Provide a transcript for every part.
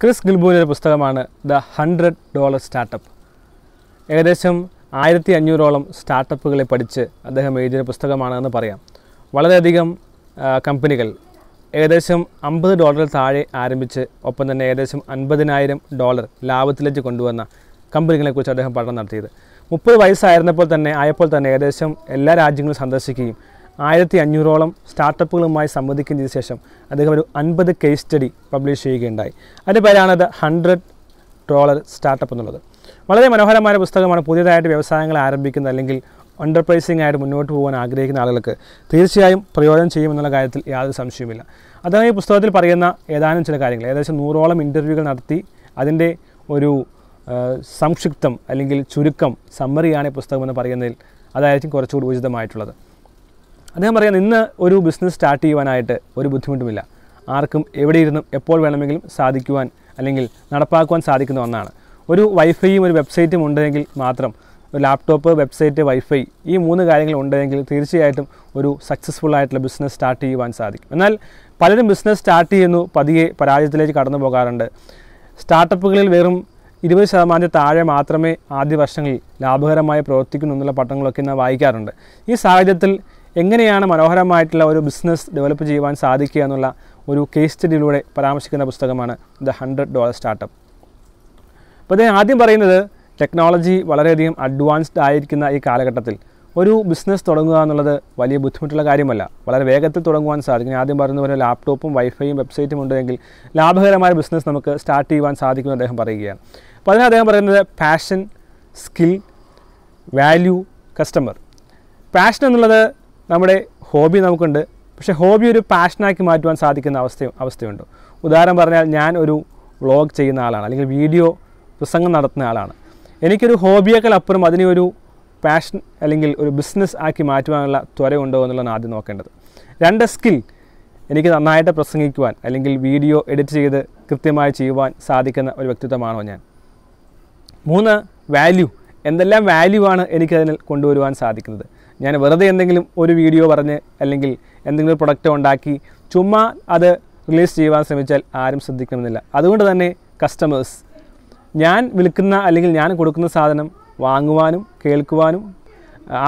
Chris ഗിൽബൂരിൻ്റെ പുസ്തകമാണ് the hundred dollar startup ഏകദേശം ആയിരത്തി അഞ്ഞൂറോളം സ്റ്റാർട്ടപ്പുകളെ പഠിച്ച് അദ്ദേഹം എഴുതിയ പുസ്തകമാണെന്ന് പറയാം വളരെയധികം കമ്പനികൾ ഏകദേശം അമ്പത് ഡോളറിൽ താഴെ ആരംഭിച്ച് ഒപ്പം തന്നെ ഏകദേശം അൻപതിനായിരം ഡോളർ ലാഭത്തിലേക്ക് കൊണ്ടുവന്ന കമ്പനികളെക്കുറിച്ച് അദ്ദേഹം പഠനം നടത്തിയത് മുപ്പത് വയസ്സായിരുന്നപ്പോൾ തന്നെ ആയപ്പോൾ തന്നെ ഏകദേശം എല്ലാ രാജ്യങ്ങളും സന്ദർശിക്കുകയും ആയിരത്തി അഞ്ഞൂറോളം സ്റ്റാർട്ടപ്പുകളുമായി സംവദിക്കുന്നതിന് ശേഷം അദ്ദേഹം ഒരു അൻപത് കേസ് സ്റ്റഡി പബ്ലിഷ് ചെയ്യുകയുണ്ടായി അതിൻ്റെ പേരാണ് ദ ഹൺഡ്രഡ് ഡോളർ സ്റ്റാർട്ടപ്പ് എന്നുള്ളത് വളരെ മനോഹരമായ പുസ്തകമാണ് പുതിയതായിട്ട് വ്യവസായങ്ങൾ ആരംഭിക്കുന്ന അല്ലെങ്കിൽ അണ്ടർപ്രൈസിംഗ് ആയിട്ട് മുന്നോട്ട് പോകാൻ ആഗ്രഹിക്കുന്ന ആളുകൾക്ക് തീർച്ചയായും പ്രയോജനം ചെയ്യുമെന്നുള്ള കാര്യത്തിൽ യാതൊരു സംശയവുമില്ല അദ്ദേഹം ഈ പുസ്തകത്തിൽ പറയുന്ന ഏതാനും ചില കാര്യങ്ങൾ ഏകദേശം നൂറോളം ഇൻ്റർവ്യൂകൾ നടത്തി അതിൻ്റെ ഒരു സംക്ഷിപ്തം അല്ലെങ്കിൽ ചുരുക്കം സമ്മറിയാണ് ഈ പുസ്തകമെന്ന് പറയുന്നതിൽ അതായിരിക്കും കുറച്ചുകൂടി ഉചിതമായിട്ടുള്ളത് അദ്ദേഹം പറയാം ഇന്ന് ഒരു ബിസിനസ് സ്റ്റാർട്ട് ചെയ്യുവാനായിട്ട് ഒരു ബുദ്ധിമുട്ടുമില്ല ആർക്കും എവിടെയിരുന്നും എപ്പോൾ വേണമെങ്കിലും സാധിക്കുവാൻ അല്ലെങ്കിൽ നടപ്പാക്കുവാൻ സാധിക്കുന്ന ഒന്നാണ് ഒരു വൈഫൈയും ഒരു വെബ്സൈറ്റും ഉണ്ടെങ്കിൽ മാത്രം ഒരു ലാപ്ടോപ്പ് വെബ്സൈറ്റ് വൈഫൈ ഈ മൂന്ന് കാര്യങ്ങൾ ഉണ്ടെങ്കിൽ തീർച്ചയായിട്ടും ഒരു സക്സസ്ഫുൾ ആയിട്ടുള്ള ബിസിനസ് സ്റ്റാർട്ട് ചെയ്യുവാൻ സാധിക്കും എന്നാൽ പലരും ബിസിനസ് സ്റ്റാർട്ട് ചെയ്യുന്നു പതിയെ പരാജയത്തിലേക്ക് കടന്നു പോകാറുണ്ട് സ്റ്റാർട്ടപ്പുകളിൽ വെറും ഇരുപത് ശതമാനത്തിൽ താഴെ മാത്രമേ ആദ്യ വർഷങ്ങളിൽ ലാഭകരമായി പ്രവർത്തിക്കുന്നു എന്നുള്ള പട്ടങ്ങളൊക്കെ ഇന്ന് വായിക്കാറുണ്ട് ഈ സാഹചര്യത്തിൽ എങ്ങനെയാണ് മനോഹരമായിട്ടുള്ള ഒരു ബിസിനസ് ഡെവലപ്പ് ചെയ്യുവാൻ സാധിക്കുക എന്നുള്ള ഒരു കേസ് സ്റ്റഡിയിലൂടെ പരാമർശിക്കുന്ന പുസ്തകമാണ് ദ ഹൺഡ്രഡ് ഡോളർ സ്റ്റാർട്ടപ്പ് അപ്പോൾ അദ്ദേഹം ആദ്യം പറയുന്നത് ടെക്നോളജി വളരെയധികം അഡ്വാൻസ്ഡ് ആയിരിക്കുന്ന ഈ കാലഘട്ടത്തിൽ ഒരു ബിസിനസ് തുടങ്ങുക എന്നുള്ളത് വലിയ ബുദ്ധിമുട്ടുള്ള കാര്യമല്ല വളരെ വേഗത്തിൽ തുടങ്ങുവാൻ സാധിക്കും ആദ്യം പറഞ്ഞ പോലെ ലാപ്ടോപ്പും വൈഫൈയും വെബ്സൈറ്റും ഉണ്ടെങ്കിൽ ലാഭകരമായ ബിസിനസ് നമുക്ക് സ്റ്റാർട്ട് ചെയ്യുവാൻ സാധിക്കുമെന്ന് അദ്ദേഹം പറയുകയാണ് അപ്പോൾ അതിന് അദ്ദേഹം പറയുന്നത് passion skill value customer passion എന്നുള്ളത് നമ്മുടെ ഹോബി നമുക്കുണ്ട് പക്ഷേ ഹോബി ഒരു പാഷനാക്കി മാറ്റുവാൻ സാധിക്കുന്ന അവസ്ഥയും അവസ്ഥയുണ്ട് ഉദാഹരണം പറഞ്ഞാൽ ഞാൻ ഒരു വ്ളോഗ് ചെയ്യുന്ന ആളാണ് അല്ലെങ്കിൽ വീഡിയോ പ്രസംഗം നടത്തുന്ന ആളാണ് എനിക്കൊരു ഹോബിയേക്കാൾ അപ്പുറം അതിനെ ഒരു പാഷൻ അല്ലെങ്കിൽ ഒരു ബിസിനസ് ആക്കി മാറ്റുവാനുള്ള ത്വര ഉണ്ടോ എന്നുള്ളതാണ് ആദ്യം നോക്കേണ്ടത് രണ്ട് സ്കിൽ എനിക്ക് നന്നായിട്ട് പ്രസംഗിക്കുവാൻ അല്ലെങ്കിൽ വീഡിയോ എഡിറ്റ് ചെയ്ത് കൃത്യമായി ചെയ്യുവാൻ സാധിക്കുന്ന ഒരു വ്യക്തിത്വമാണോ ഞാൻ മൂന്ന് വാല്യൂ എന്തെല്ലാം വാല്യൂ ആണ് എനിക്കതിനെ കൊണ്ടുവരുവാൻ സാധിക്കുന്നത് ഞാൻ വെറുതെ എന്തെങ്കിലും ഒരു വീഡിയോ പറഞ്ഞ് അല്ലെങ്കിൽ എന്തെങ്കിലും പ്രൊഡക്റ്റ് ഉണ്ടാക്കി ചുമ്മാ അത് റിലീസ് ചെയ്യുവാൻ ശ്രമിച്ചാൽ ആരും ശ്രദ്ധിക്കണമെന്നില്ല അതുകൊണ്ട് തന്നെ കസ്റ്റമേഴ്സ് ഞാൻ വിൽക്കുന്ന അല്ലെങ്കിൽ ഞാൻ കൊടുക്കുന്ന സാധനം വാങ്ങുവാനും കേൾക്കുവാനും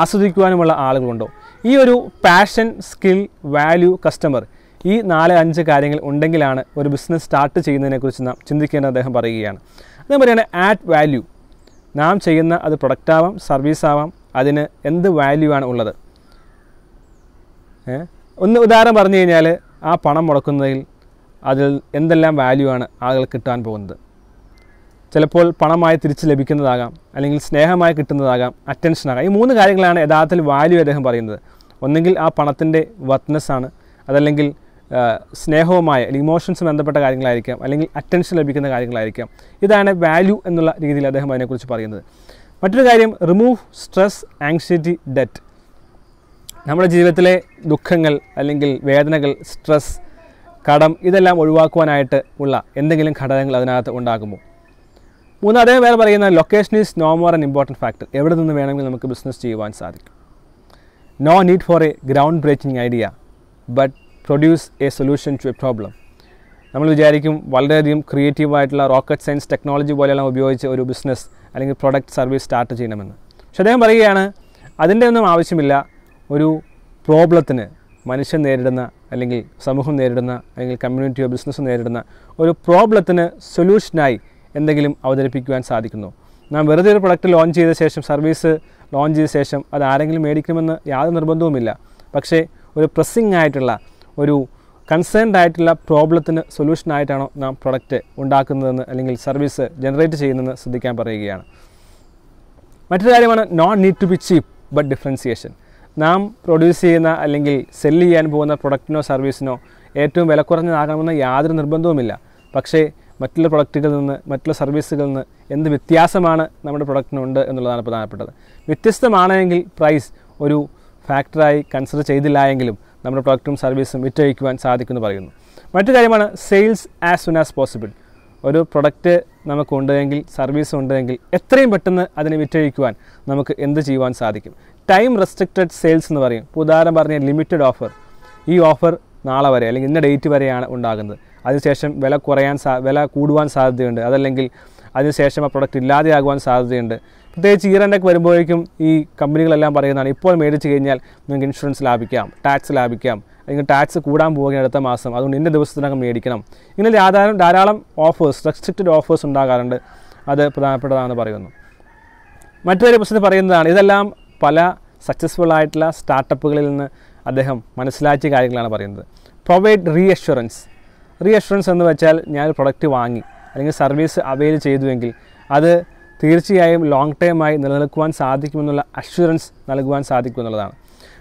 ആസ്വദിക്കുവാനുമുള്ള ആളുകളുണ്ടോ ഈ ഒരു പാഷൻ സ്കിൽ വാല്യൂ കസ്റ്റമർ ഈ നാല് അഞ്ച് കാര്യങ്ങൾ ഉണ്ടെങ്കിലാണ് ഒരു ബിസിനസ് സ്റ്റാർട്ട് ചെയ്യുന്നതിനെക്കുറിച്ച് നാം ചിന്തിക്കേണ്ടത് അദ്ദേഹം പറയുകയാണ് അദ്ദേഹം പറയുകയാണ് ആഡ് വാല്യൂ നാം ചെയ്യുന്ന അത് പ്രൊഡക്റ്റ് ആവാം സർവീസ് ആവാം അതിന് എന്ത് വാല്യൂ ആണ് ഉള്ളത് ഒന്ന് ഉദാഹരണം പറഞ്ഞു കഴിഞ്ഞാൽ ആ പണം മുടക്കുന്നതിൽ അതിൽ എന്തെല്ലാം വാല്യൂ ആണ് ആളുകൾ കിട്ടാൻ പോകുന്നത് ചിലപ്പോൾ പണമായി തിരിച്ച് ലഭിക്കുന്നതാകാം അല്ലെങ്കിൽ സ്നേഹമായി കിട്ടുന്നതാകാം അറ്റൻഷനാകാം ഈ മൂന്ന് കാര്യങ്ങളാണ് യഥാർത്ഥത്തിൽ വാല്യൂ അദ്ദേഹം പറയുന്നത് ഒന്നെങ്കിൽ ആ പണത്തിൻ്റെ വർത്ത്നെസ്സാണ് അതല്ലെങ്കിൽ സ്നേഹവുമായ അല്ലെങ്കിൽ ഇമോഷൻസ് ബന്ധപ്പെട്ട കാര്യങ്ങളായിരിക്കാം അല്ലെങ്കിൽ അറ്റൻഷൻ ലഭിക്കുന്ന കാര്യങ്ങളായിരിക്കാം ഇതാണ് വാല്യൂ എന്നുള്ള രീതിയിൽ അദ്ദേഹം അതിനെക്കുറിച്ച് പറയുന്നത് മറ്റൊരു കാര്യം റിമൂവ് സ്ട്രെസ് ആങ്സൈറ്റി ഡെറ്റ് നമ്മുടെ ജീവിതത്തിലെ ദുഃഖങ്ങൾ അല്ലെങ്കിൽ വേദനകൾ സ്ട്രെസ് കടം ഇതെല്ലാം ഒഴിവാക്കുവാനായിട്ട് ഉള്ള എന്തെങ്കിലും ഘടകങ്ങൾ അതിനകത്ത് ഉണ്ടാകുമോ മൂന്ന് അദ്ദേഹം വേറെ പറയുന്ന location is no more an important factor എവിടെ നിന്ന് വേണമെങ്കിൽ നമുക്ക് ബിസിനസ് ചെയ്യുവാൻ സാധിക്കും no need for a ground breaking idea but produce a solution to a problem നമ്മൾ വിചാരിക്കും വളരെയധികം ക്രിയേറ്റീവായിട്ടുള്ള റോക്കറ്റ് സയൻസ് ടെക്നോളജി പോലെയെല്ലാം ഉപയോഗിച്ച് ഒരു ബിസിനസ് അല്ലെങ്കിൽ പ്രൊഡക്റ്റ് സർവീസ് സ്റ്റാർട്ട് ചെയ്യണമെന്ന് പക്ഷെ അദ്ദേഹം പറയുകയാണ് അതിൻ്റെ ഒന്നും ആവശ്യമില്ല ഒരു പ്രോബ്ലത്തിന് മനുഷ്യൻ നേരിടുന്ന അല്ലെങ്കിൽ സമൂഹം നേരിടുന്ന അല്ലെങ്കിൽ കമ്മ്യൂണിറ്റിയോ ബിസിനസ് നേരിടുന്ന ഒരു പ്രോബ്ലത്തിന് സൊല്യൂഷനായി എന്തെങ്കിലും അവതരിപ്പിക്കുവാൻ സാധിക്കുന്നു നാം വെറുതെ ഒരു പ്രൊഡക്റ്റ് ലോഞ്ച് ചെയ്ത ശേഷം സർവീസ് ലോഞ്ച് ചെയ്ത ശേഷം അത് ആരെങ്കിലും മേടിക്കണമെന്ന് യാതൊരു നിർബന്ധവുമില്ല പക്ഷേ ഒരു പ്രസ്സിങ് ആയിട്ടുള്ള ഒരു കൺസേൺഡ് ആയിട്ടുള്ള പ്രോബ്ലത്തിന് സൊല്യൂഷനായിട്ടാണോ നാം പ്രൊഡക്റ്റ് ഉണ്ടാക്കുന്നതെന്ന് അല്ലെങ്കിൽ സർവീസ് ജനറേറ്റ് ചെയ്യുന്നതെന്ന് ശ്രദ്ധിക്കാൻ പറയുകയാണ് മറ്റൊരു കാര്യമാണ് no need to be cheap but differentiation നാം പ്രൊഡ്യൂസ് ചെയ്യുന്ന അല്ലെങ്കിൽ സെല്ല് ചെയ്യാൻ പോകുന്ന പ്രൊഡക്റ്റിനോ സർവീസിനോ ഏറ്റവും വില കുറഞ്ഞതാകണമെന്ന യാതൊരു നിർബന്ധവുമില്ല പക്ഷേ മറ്റുള്ള പ്രൊഡക്റ്റുകളിൽ നിന്ന് മറ്റുള്ള സർവീസുകളിൽ നിന്ന് എന്ത് വ്യത്യാസമാണ് നമ്മുടെ പ്രൊഡക്റ്റിനുണ്ട് എന്നുള്ളതാണ് പ്രധാനപ്പെട്ടത് വ്യത്യസ്തമാണെങ്കിൽ പ്രൈസ് ഒരു ഫാക്ടറായി കൺസിഡർ ചെയ്തില്ല എങ്കിലും നമ്മുടെ പ്രൊഡക്റ്റും സർവീസും വിറ്റഴിക്കുവാൻ സാധിക്കുമെന്ന് പറയുന്നു മറ്റു കാര്യമാണ് sales as soon as possible ഒരു പ്രൊഡക്റ്റ് നമുക്കുണ്ടെങ്കിൽ സർവീസ് ഉണ്ടെങ്കിൽ എത്രയും പെട്ടെന്ന് അതിനെ വിറ്റഴിക്കുവാൻ നമുക്ക് എന്ത് ചെയ്യുവാൻ സാധിക്കും ടൈം റെസ്ട്രിക്റ്റഡ് സെയിൽസ് എന്ന് പറയും ഉദാഹരണം പറഞ്ഞ ലിമിറ്റഡ് ഓഫർ ഈ ഓഫർ നാളെ വരെ അല്ലെങ്കിൽ ഇന്ന ഡേറ്റ് വരെയാണ് ഉണ്ടാകുന്നത് അതിനുശേഷം വില കുറയാൻ സാ വില കൂടുവാൻ സാധ്യതയുണ്ട് അതല്ലെങ്കിൽ അതിനുശേഷം ആ പ്രൊഡക്റ്റ് ഇല്ലാതെയാകുവാൻ സാധ്യതയുണ്ട് പ്രത്യേകിച്ച് ഇയർ വരുമ്പോഴേക്കും ഈ കമ്പനികളെല്ലാം പറയുന്നതാണ് ഇപ്പോൾ മേടിച്ച് കഴിഞ്ഞാൽ നിങ്ങൾക്ക് ഇൻഷുറൻസ് ലാഭിക്കാം ടാക്സ് ലാഭിക്കാം അല്ലെങ്കിൽ ടാക്സ് കൂടാൻ പോകുന്ന അടുത്ത മാസം അതുകൊണ്ട് ഇന്ന ദിവസത്തിനകം മേടിക്കണം ഇങ്ങനെ ധാരാളം ധാരാളം ഓഫേഴ്സ് റെസ്ട്രിക്റ്റഡ് ഓഫേഴ്സ് ഉണ്ടാകാറുണ്ട് അത് പ്രധാനപ്പെട്ടതാണെന്ന് പറയുന്നു മറ്റൊരു പ്രശ്നത്തിൽ പറയുന്നതാണ് ഇതെല്ലാം പല സക്സസ്ഫുൾ ആയിട്ടുള്ള സ്റ്റാർട്ടപ്പുകളിൽ നിന്ന് അദ്ദേഹം മനസ്സിലാക്കിയ കാര്യങ്ങളാണ് പറയുന്നത് പ്രൊവൈഡ് റീഅഷുറൻസ് റീഅഷുറൻസ് എന്ന് വെച്ചാൽ ഞാൻ പ്രൊഡക്റ്റ് വാങ്ങി അല്ലെങ്കിൽ സർവീസ് അവൈൽ ചെയ്തുവെങ്കിൽ അത് തീർച്ചയായും ലോങ് ആയി നിലനിൽക്കുവാൻ സാധിക്കുമെന്നുള്ള അഷുറൻസ് നൽകുവാൻ എന്നുള്ളതാണ്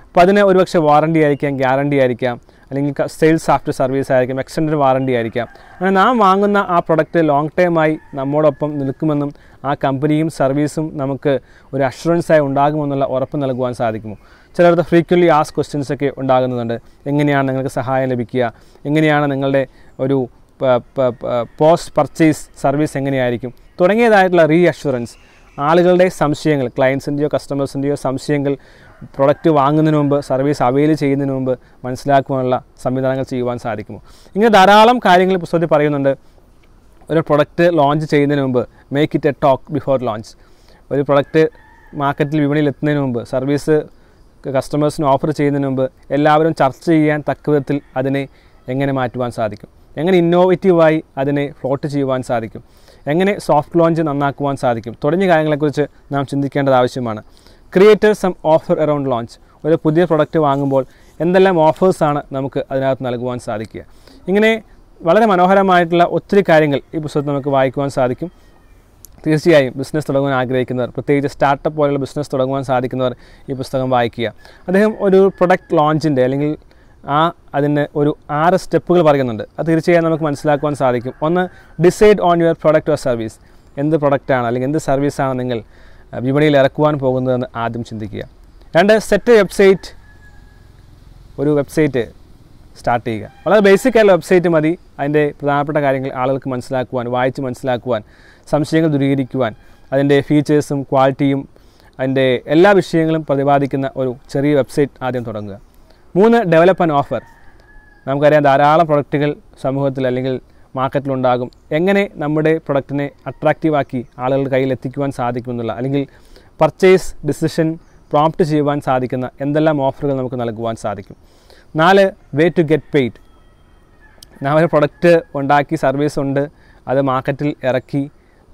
അപ്പോൾ അതിന് ഒരുപക്ഷെ വാറണ്ടി ആയിരിക്കാം ഗ്യാരണ്ടി ആയിരിക്കാം അല്ലെങ്കിൽ സെയിൽസ് ആഫ്റ്റർ സർവീസ് ആയിരിക്കാം എക്സ്റ്റൻഡ് വാറണ്ടി ആയിരിക്കാം അങ്ങനെ നാം വാങ്ങുന്ന ആ പ്രൊഡക്റ്റ് ലോങ് ആയി നമ്മോടൊപ്പം നിൽക്കുമെന്നും ആ കമ്പനിയും സർവീസും നമുക്ക് ഒരു അഷുറൻസായി ഉണ്ടാകുമെന്നുള്ള ഉറപ്പ് നൽകുവാൻ സാധിക്കുമോ ചിലർക്ക് ഫ്രീക്വൻലി ആസ് ക്വസ്റ്റ്യൻസ് ഒക്കെ ഉണ്ടാകുന്നുണ്ട് എങ്ങനെയാണ് നിങ്ങൾക്ക് സഹായം ലഭിക്കുക എങ്ങനെയാണ് നിങ്ങളുടെ ഒരു പോസ്റ്റ് പർച്ചേസ് സർവീസ് എങ്ങനെയായിരിക്കും തുടങ്ങിയതായിട്ടുള്ള റീ അഷുറൻസ് ആളുകളുടെ സംശയങ്ങൾ ക്ലയൻസിൻ്റെയോ കസ്റ്റമേഴ്സിൻ്റെയോ സംശയങ്ങൾ പ്രൊഡക്റ്റ് വാങ്ങുന്നതിന് മുമ്പ് സർവീസ് അവൈൽ ചെയ്യുന്നതിന് മുമ്പ് മനസ്സിലാക്കുവാനുള്ള സംവിധാനങ്ങൾ ചെയ്യുവാൻ സാധിക്കുമോ ഇങ്ങനെ ധാരാളം കാര്യങ്ങൾ പുസ്തകത്തിൽ പറയുന്നുണ്ട് ഒരു പ്രൊഡക്റ്റ് ലോഞ്ച് ചെയ്യുന്നതിന് മുമ്പ് make it a talk before launch ഒരു പ്രൊഡക്റ്റ് മാർക്കറ്റിൽ വിപണിയിൽ എത്തുന്നതിന് മുമ്പ് സർവീസ് കസ്റ്റമേഴ്സിന് ഓഫർ ചെയ്യുന്നതിന് മുമ്പ് എല്ലാവരും ചർച്ച ചെയ്യാൻ തക്ക വിധത്തിൽ അതിനെ എങ്ങനെ മാറ്റുവാൻ സാധിക്കും എങ്ങനെ ഇന്നോവേറ്റീവായി അതിനെ ഫ്ലോട്ട് ചെയ്യുവാൻ സാധിക്കും എങ്ങനെ സോഫ്റ്റ് ലോഞ്ച് നന്നാക്കുവാൻ സാധിക്കും തുടങ്ങിയ കാര്യങ്ങളെക്കുറിച്ച് നാം ചിന്തിക്കേണ്ടത് ആവശ്യമാണ് creators some offer around launch ഒരു പുതിയ പ്രൊഡക്റ്റ് വാങ്ങുമ്പോൾ എന്തെല്ലാം ഓഫേഴ്സാണ് നമുക്ക് അതിനകത്ത് നൽകുവാൻ സാധിക്കുക ഇങ്ങനെ വളരെ മനോഹരമായിട്ടുള്ള ഒത്തിരി കാര്യങ്ങൾ ഈ പുസ്തകത്തിൽ നമുക്ക് വായിക്കുവാൻ സാധിക്കും തീർച്ചയായും ബിസിനസ് തുടങ്ങുവാൻ ആഗ്രഹിക്കുന്നവർ പ്രത്യേകിച്ച് സ്റ്റാർട്ടപ്പ് പോലെയുള്ള ബിസിനസ് തുടങ്ങുവാൻ സാധിക്കുന്നവർ ഈ പുസ്തകം വായിക്കുക അദ്ദേഹം ഒരു പ്രൊഡക്റ്റ് ലോഞ്ചിൻ്റെ അല്ലെങ്കിൽ ആ അതിന് ഒരു ആറ് സ്റ്റെപ്പുകൾ പറയുന്നുണ്ട് അത് തീർച്ചയായും നമുക്ക് മനസ്സിലാക്കുവാൻ സാധിക്കും ഒന്ന് decide on your product or service എന്ത് പ്രൊഡക്റ്റാണ് അല്ലെങ്കിൽ എന്ത് സർവീസാണ് നിങ്ങൾ വിപണിയിൽ ഇറക്കുവാൻ പോകുന്നതെന്ന് ആദ്യം ചിന്തിക്കുക രണ്ട് സെറ്റ് വെബ്സൈറ്റ് ഒരു വെബ്സൈറ്റ് സ്റ്റാർട്ട് ചെയ്യുക വളരെ ബേസിക് ആയുള്ള വെബ്സൈറ്റ് മതി അതിൻ്റെ പ്രധാനപ്പെട്ട കാര്യങ്ങൾ ആളുകൾക്ക് മനസ്സിലാക്കുവാൻ വായിച്ച് മനസ്സിലാക്കുവാൻ സംശയങ്ങൾ ദൂരീകരിക്കുവാൻ അതിൻ്റെ ഫീച്ചേഴ്സും ക്വാളിറ്റിയും അതിൻ്റെ എല്ലാ വിഷയങ്ങളും പ്രതിപാദിക്കുന്ന ഒരു ചെറിയ വെബ്സൈറ്റ് ആദ്യം തുടങ്ങുക മൂന്ന് ഡെവലപ്പ് ആൻഡ് ഓഫർ നമുക്കറിയാം ധാരാളം പ്രൊഡക്റ്റുകൾ സമൂഹത്തിൽ അല്ലെങ്കിൽ മാർക്കറ്റിലുണ്ടാകും എങ്ങനെ നമ്മുടെ പ്രൊഡക്റ്റിനെ അട്രാക്റ്റീവാക്കി ആളുകളുടെ കയ്യിൽ എത്തിക്കുവാൻ സാധിക്കുമെന്നുള്ള അല്ലെങ്കിൽ പർച്ചേസ് ഡിസിഷൻ പ്രോംപ്റ്റ് ചെയ്യുവാൻ സാധിക്കുന്ന എന്തെല്ലാം ഓഫറുകൾ നമുക്ക് നൽകുവാൻ സാധിക്കും നാല് വേ ടു ഗെറ്റ് പെയ്ഡ് നമ്മൾ ഒരു പ്രൊഡക്റ്റ് ഉണ്ടാക്കി സർവീസ് ഉണ്ട് അത് മാർക്കറ്റിൽ ഇറക്കി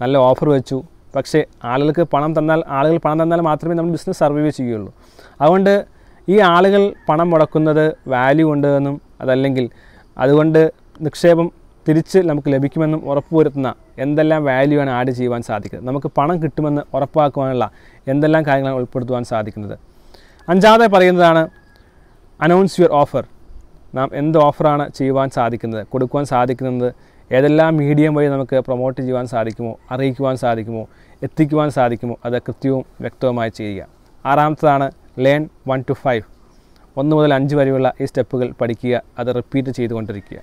നല്ല ഓഫർ വെച്ചു പക്ഷേ ആളുകൾക്ക് പണം തന്നാൽ ആളുകൾ പണം തന്നാൽ മാത്രമേ നമ്മൾ ബിസിനസ് സർവൈവ് ചെയ്യുകയുള്ളൂ അതുകൊണ്ട് ഈ ആളുകൾ പണം മുടക്കുന്നത് വാല്യൂ ഉണ്ട് എന്നും അതല്ലെങ്കിൽ അതുകൊണ്ട് നിക്ഷേപം തിരിച്ച് നമുക്ക് ലഭിക്കുമെന്നും ഉറപ്പുവരുത്തുന്ന എന്തെല്ലാം വാല്യൂ ആണ് ആഡ് ചെയ്യുവാൻ സാധിക്കുന്നത് നമുക്ക് പണം കിട്ടുമെന്ന് ഉറപ്പാക്കുവാനുള്ള എന്തെല്ലാം കാര്യങ്ങളാണ് ഉൾപ്പെടുത്തുവാൻ സാധിക്കുന്നത് അഞ്ചാമതെ പറയുന്നതാണ് അനൗൺസ് യുവർ ഓഫർ നാം എന്ത് ഓഫറാണ് ചെയ്യുവാൻ സാധിക്കുന്നത് കൊടുക്കുവാൻ സാധിക്കുന്നത് ഏതെല്ലാം മീഡിയം വഴി നമുക്ക് പ്രൊമോട്ട് ചെയ്യുവാൻ സാധിക്കുമോ അറിയിക്കുവാൻ സാധിക്കുമോ എത്തിക്കുവാൻ സാധിക്കുമോ അത് കൃത്യവും വ്യക്തവുമായി ചെയ്യുക ആറാമത്തതാണ് ലേൺ വൺ ടു ഫൈവ് ഒന്ന് മുതൽ അഞ്ച് വരെയുള്ള ഈ സ്റ്റെപ്പുകൾ പഠിക്കുക അത് റിപ്പീറ്റ് ചെയ്തുകൊണ്ടിരിക്കുക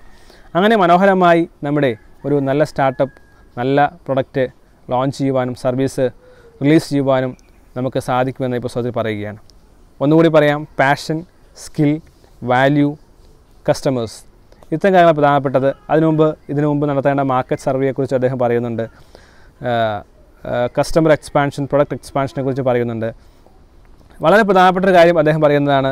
അങ്ങനെ മനോഹരമായി നമ്മുടെ ഒരു നല്ല സ്റ്റാർട്ടപ്പ് നല്ല പ്രൊഡക്റ്റ് ലോഞ്ച് ചെയ്യുവാനും സർവീസ് റിലീസ് ചെയ്യുവാനും നമുക്ക് സാധിക്കുമെന്ന് ഇപ്പോൾ സ്വത്തിൽ പറയുകയാണ് ഒന്നുകൂടി പറയാം പാഷൻ സ്കിൽ വാല്യൂ കസ്റ്റമേഴ്സ് ഇത്തരം കാര്യങ്ങൾ പ്രധാനപ്പെട്ടത് അതിനുമുമ്പ് ഇതിനു മുമ്പ് നടത്തേണ്ട മാർക്കറ്റ് സർവേയെക്കുറിച്ച് അദ്ദേഹം പറയുന്നുണ്ട് കസ്റ്റമർ എക്സ്പാൻഷൻ പ്രൊഡക്റ്റ് എക്സ്പാൻഷനെ കുറിച്ച് പറയുന്നുണ്ട് വളരെ പ്രധാനപ്പെട്ട ഒരു കാര്യം അദ്ദേഹം പറയുന്നതാണ്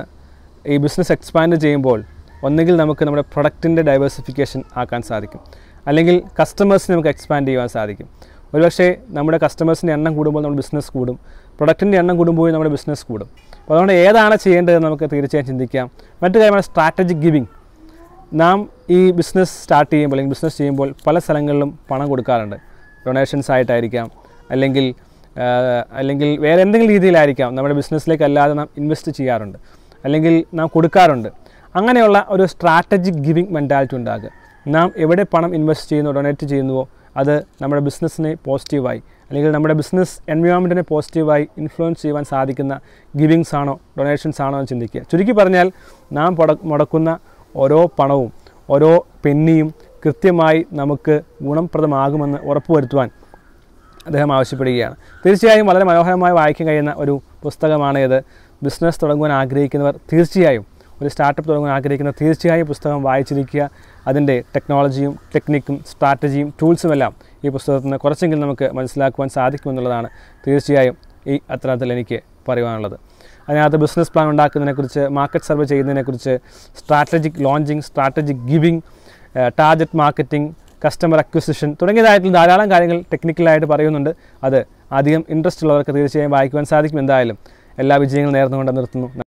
ഈ ബിസിനസ് എക്സ്പാൻഡ് ചെയ്യുമ്പോൾ ഒന്നുകിൽ നമുക്ക് നമ്മുടെ പ്രൊഡക്റ്റിൻ്റെ ഡൈവേഴ്സിഫിക്കേഷൻ ആക്കാൻ സാധിക്കും അല്ലെങ്കിൽ കസ്റ്റമേഴ്സിനെ നമുക്ക് എക്സ്പാൻഡ് ചെയ്യാൻ സാധിക്കും ഒരുപക്ഷേ നമ്മുടെ കസ്റ്റമേഴ്സിൻ്റെ എണ്ണം കൂടുമ്പോൾ നമ്മുടെ ബിസിനസ് കൂടും പ്രൊഡക്റ്റിൻ്റെ എണ്ണം കൂടുമ്പോൾ നമ്മുടെ ബിസിനസ് കൂടും അപ്പോൾ അതുകൊണ്ട് ഏതാണ് ചെയ്യേണ്ടതെന്ന് നമുക്ക് തീർച്ചയായും ചിന്തിക്കാം മറ്റു കാര്യമാണ് സ്ട്രാറ്റജിക് ഗിവിങ് നാം ഈ ബിസിനസ് സ്റ്റാർട്ട് ചെയ്യുമ്പോൾ അല്ലെങ്കിൽ ബിസിനസ് ചെയ്യുമ്പോൾ പല സ്ഥലങ്ങളിലും പണം കൊടുക്കാറുണ്ട് ഡൊണേഷൻസ് ആയിട്ടായിരിക്കാം അല്ലെങ്കിൽ അല്ലെങ്കിൽ വേറെ എന്തെങ്കിലും രീതിയിലായിരിക്കാം നമ്മുടെ ബിസിനസ്സിലേക്ക് അല്ലാതെ നാം ഇൻവെസ്റ്റ് ചെയ്യാറുണ്ട് അല്ലെങ്കിൽ നാം കൊടുക്കാറുണ്ട് അങ്ങനെയുള്ള ഒരു സ്ട്രാറ്റജിക് ഗിവിങ് മെൻറ്റാലിറ്റി ഉണ്ടാകുക നാം എവിടെ പണം ഇൻവെസ്റ്റ് ചെയ്യുന്നു ഡൊണേറ്റ് ചെയ്യുന്നുവോ അത് നമ്മുടെ ബിസിനസ്സിനെ പോസിറ്റീവായി അല്ലെങ്കിൽ നമ്മുടെ ബിസിനസ് എൻവയോൺമെൻറ്റിനെ പോസിറ്റീവായി ഇൻഫ്ലുവൻസ് ചെയ്യുവാൻ സാധിക്കുന്ന ഗിവിങ്സ് ആണോ ഡൊണേഷൻസ് ആണോ എന്ന് ചിന്തിക്കുക ചുരുക്കി പറഞ്ഞാൽ നാം മുടക്കുന്ന ഓരോ പണവും ഓരോ പെന്നിയും കൃത്യമായി നമുക്ക് ഗുണപ്രദമാകുമെന്ന് ഉറപ്പുവരുത്തുവാൻ അദ്ദേഹം ആവശ്യപ്പെടുകയാണ് തീർച്ചയായും വളരെ മനോഹരമായി വായിക്കാൻ കഴിയുന്ന ഒരു പുസ്തകമാണ് ഇത് ബിസിനസ് തുടങ്ങുവാൻ ആഗ്രഹിക്കുന്നവർ തീർച്ചയായും ഒരു സ്റ്റാർട്ടപ്പ് തുടങ്ങാൻ ആഗ്രഹിക്കുന്ന തീർച്ചയായും പുസ്തകം വായിച്ചിരിക്കുക അതിൻ്റെ ടെക്നോളജിയും ടെക്നിക്കും സ്ട്രാറ്റജിയും ടൂൾസും എല്ലാം ഈ പുസ്തകത്തിൽ നിന്ന് കുറച്ചെങ്കിലും നമുക്ക് മനസ്സിലാക്കുവാൻ സാധിക്കുമെന്നുള്ളതാണ് തീർച്ചയായും ഈ അത്തരത്തിൽ എനിക്ക് പറയുവാനുള്ളത് അതിനകത്ത് ബിസിനസ് പ്ലാൻ ഉണ്ടാക്കുന്നതിനെക്കുറിച്ച് മാർക്കറ്റ് സർവേ ചെയ്യുന്നതിനെക്കുറിച്ച് strategic launching strategic giving target marketing customer acquisition തുടങ്ങിയതായിട്ടുള്ള ധാരാളം കാര്യങ്ങൾ ടെക്നിക്കലായിട്ട് പറയുന്നുണ്ട് അത് അധികം ഇൻട്രസ്റ്റ് ഉള്ളവർക്ക് തീർച്ചയായും വായിക്കുവാൻ സാധിക്കും എന്തായാലും എല്ലാ വിജയങ്ങളും നേർന്നുകൊണ്ട് നിർത്തുന്നു